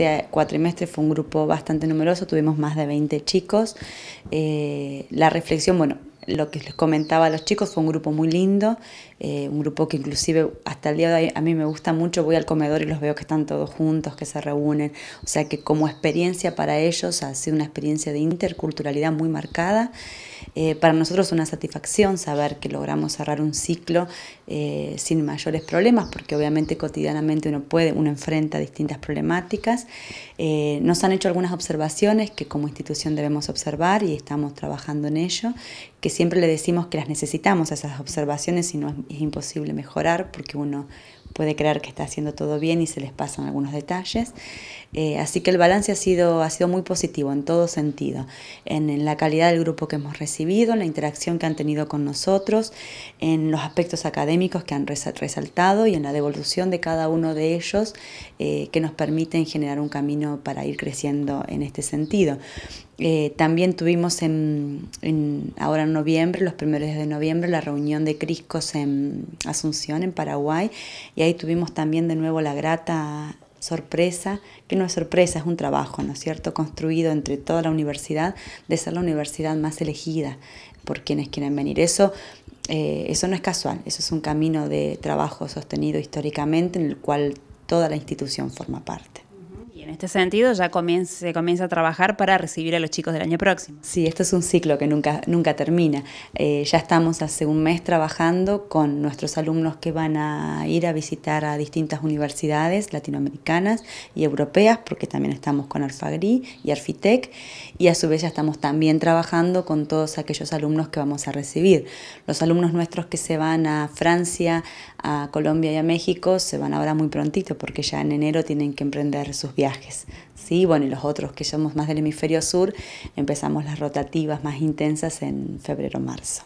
este cuatrimestre fue un grupo bastante numeroso, tuvimos más de 20 chicos. Eh, la reflexión, bueno, lo que les comentaba a los chicos, fue un grupo muy lindo, eh, un grupo que inclusive hasta el día de hoy a mí me gusta mucho, voy al comedor y los veo que están todos juntos, que se reúnen, o sea que como experiencia para ellos ha sido una experiencia de interculturalidad muy marcada eh, para nosotros es una satisfacción saber que logramos cerrar un ciclo eh, sin mayores problemas, porque obviamente cotidianamente uno puede, uno enfrenta distintas problemáticas. Eh, nos han hecho algunas observaciones que como institución debemos observar y estamos trabajando en ello, que siempre le decimos que las necesitamos esas observaciones y no es imposible mejorar porque uno puede creer que está haciendo todo bien y se les pasan algunos detalles. Eh, así que el balance ha sido, ha sido muy positivo en todo sentido, en, la calidad del grupo que hemos recibido, en la interacción que han tenido con nosotros, en los aspectos académicos que han resaltado y en la devolución de cada uno de ellos eh, que nos permiten generar un camino para ir creciendo en este sentido. Eh, también tuvimos en, ahora en noviembre, los primeros días de noviembre, la reunión de Criscos en Asunción, en Paraguay, y ahí tuvimos también de nuevo la grata sorpresa, que no es sorpresa, es un trabajo, ¿no es cierto?, construido entre toda la universidad, de ser la universidad más elegida por quienes quieren venir. Eso, eh, eso no es casual, eso es un camino de trabajo sostenido históricamente en el cual toda la institución forma parte en este sentido ya se comienza a trabajar para recibir a los chicos del año próximo. Sí, esto es un ciclo que nunca, nunca termina. Eh, ya estamos hace un mes trabajando con nuestros alumnos que van a ir a visitar a distintas universidades latinoamericanas y europeas, porque también estamos con Alfagri y Arfitec, y a su vez ya estamos también trabajando con todos aquellos alumnos que vamos a recibir. Los alumnos nuestros que se van a Francia, a Colombia y a México se van ahora muy prontito, porque ya en enero tienen que emprender sus viajes. ¿sí? Bueno, y los otros que somos más del hemisferio sur, empezamos las rotativas más intensas en febrero-marzo.